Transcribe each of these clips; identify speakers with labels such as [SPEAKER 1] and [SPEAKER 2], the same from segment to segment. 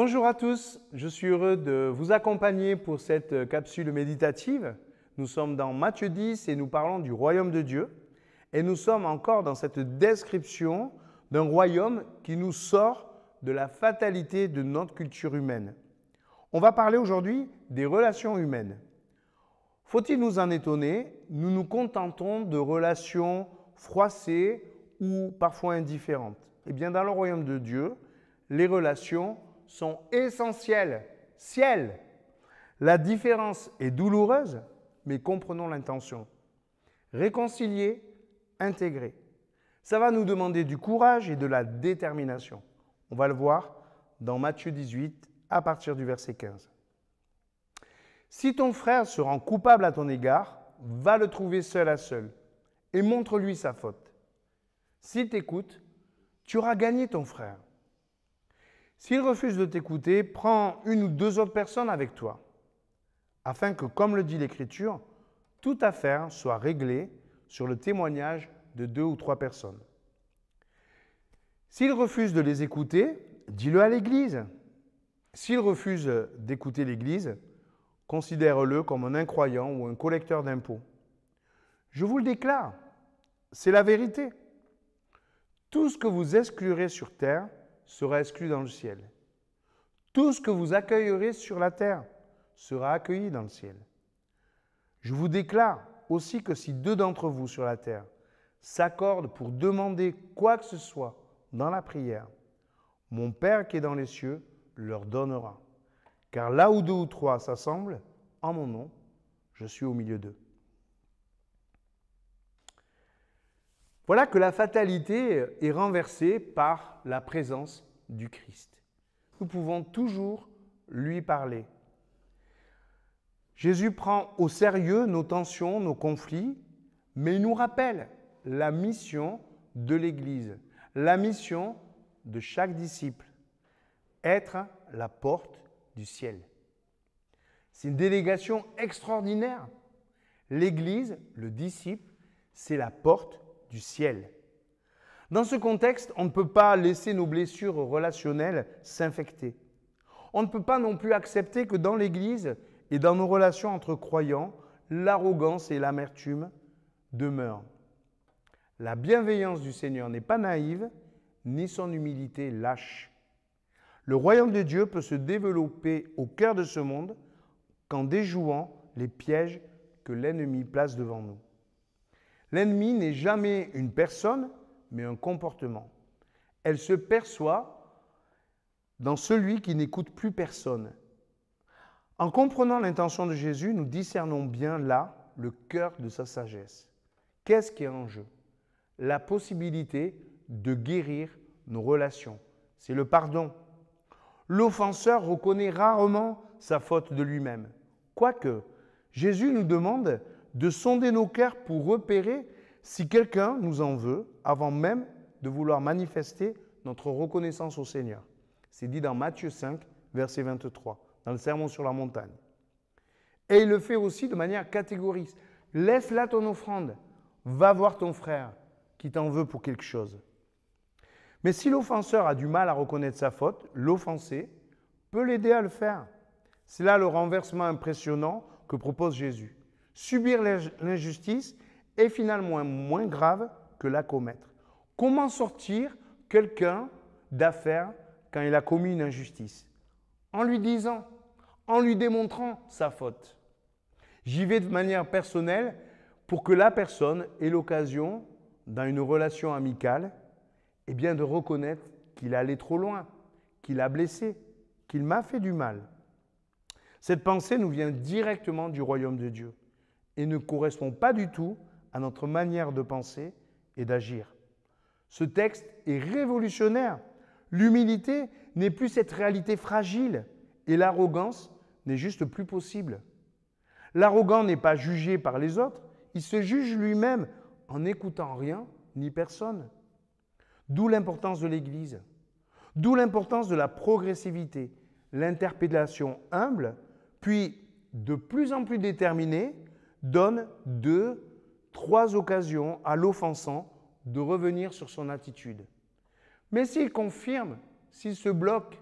[SPEAKER 1] Bonjour à tous, je suis heureux de vous accompagner pour cette euh, capsule méditative. Nous sommes dans Matthieu 10 et nous parlons du royaume de Dieu. Et nous sommes encore dans cette description d'un royaume qui nous sort de la fatalité de notre culture humaine. On va parler aujourd'hui des relations humaines. Faut-il nous en étonner Nous nous contentons de relations froissées ou parfois indifférentes. Eh bien dans le royaume de Dieu, les relations sont essentiels. Ciel. La différence est douloureuse, mais comprenons l'intention. Réconcilier, intégrer. Ça va nous demander du courage et de la détermination. On va le voir dans Matthieu 18 à partir du verset 15. Si ton frère se rend coupable à ton égard, va le trouver seul à seul et montre-lui sa faute. S'il t'écoute, tu auras gagné ton frère. S'il refuse de t'écouter, prends une ou deux autres personnes avec toi, afin que, comme le dit l'Écriture, toute affaire soit réglée sur le témoignage de deux ou trois personnes. S'il refuse de les écouter, dis-le à l'Église. S'il refuse d'écouter l'Église, considère-le comme un incroyant ou un collecteur d'impôts. Je vous le déclare, c'est la vérité. Tout ce que vous exclurez sur terre sera exclu dans le ciel. Tout ce que vous accueillerez sur la terre sera accueilli dans le ciel. Je vous déclare aussi que si deux d'entre vous sur la terre s'accordent pour demander quoi que ce soit dans la prière, mon Père qui est dans les cieux leur donnera. Car là où deux ou trois s'assemblent, en mon nom, je suis au milieu d'eux. Voilà que la fatalité est renversée par la présence du Christ. Nous pouvons toujours lui parler. Jésus prend au sérieux nos tensions, nos conflits, mais il nous rappelle la mission de l'Église, la mission de chaque disciple, être la porte du ciel. C'est une délégation extraordinaire. L'Église, le disciple, c'est la porte du ciel. Dans ce contexte, on ne peut pas laisser nos blessures relationnelles s'infecter. On ne peut pas non plus accepter que dans l'Église et dans nos relations entre croyants, l'arrogance et l'amertume demeurent. La bienveillance du Seigneur n'est pas naïve, ni son humilité lâche. Le royaume de Dieu peut se développer au cœur de ce monde qu'en déjouant les pièges que l'ennemi place devant nous. L'ennemi n'est jamais une personne, mais un comportement. Elle se perçoit dans celui qui n'écoute plus personne. En comprenant l'intention de Jésus, nous discernons bien là le cœur de sa sagesse. Qu'est-ce qui est en jeu La possibilité de guérir nos relations. C'est le pardon. L'offenseur reconnaît rarement sa faute de lui-même. Quoique, Jésus nous demande de sonder nos cœurs pour repérer si quelqu'un nous en veut avant même de vouloir manifester notre reconnaissance au Seigneur. C'est dit dans Matthieu 5, verset 23, dans le Sermon sur la montagne. Et il le fait aussi de manière catégorique. Laisse là ton offrande, va voir ton frère qui t'en veut pour quelque chose. Mais si l'offenseur a du mal à reconnaître sa faute, l'offensé peut l'aider à le faire. C'est là le renversement impressionnant que propose Jésus subir l'injustice est finalement moins grave que la commettre. Comment sortir quelqu'un d'affaire quand il a commis une injustice En lui disant, en lui démontrant sa faute. J'y vais de manière personnelle pour que la personne ait l'occasion, dans une relation amicale, eh bien de reconnaître qu'il a allé trop loin, qu'il a blessé, qu'il m'a fait du mal. Cette pensée nous vient directement du royaume de Dieu et ne correspond pas du tout à notre manière de penser et d'agir. Ce texte est révolutionnaire. L'humilité n'est plus cette réalité fragile et l'arrogance n'est juste plus possible. L'arrogant n'est pas jugé par les autres, il se juge lui-même en n'écoutant rien ni personne. D'où l'importance de l'Église, d'où l'importance de la progressivité, l'interpellation humble, puis de plus en plus déterminée donne deux, trois occasions à l'offensant de revenir sur son attitude. Mais s'il confirme, s'il se bloque,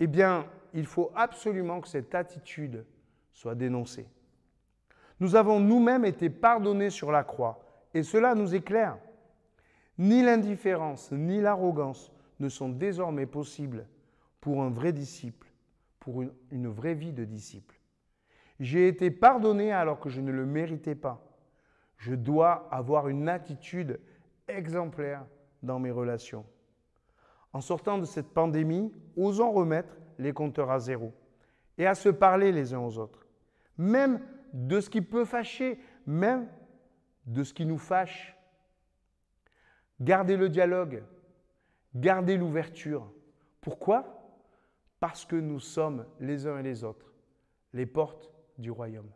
[SPEAKER 1] eh bien, il faut absolument que cette attitude soit dénoncée. Nous avons nous-mêmes été pardonnés sur la croix, et cela nous éclaire. Ni l'indifférence, ni l'arrogance ne sont désormais possibles pour un vrai disciple, pour une, vraie vie de disciple. J'ai été pardonné alors que je ne le méritais pas. Je dois avoir une attitude exemplaire dans mes relations. En sortant de cette pandémie, osons remettre les compteurs à zéro et à se parler les uns aux autres, même de ce qui peut fâcher, même de ce qui nous fâche. Gardez le dialogue, gardez l'ouverture. Pourquoi Parce que nous sommes les uns et les autres les portes du royaume.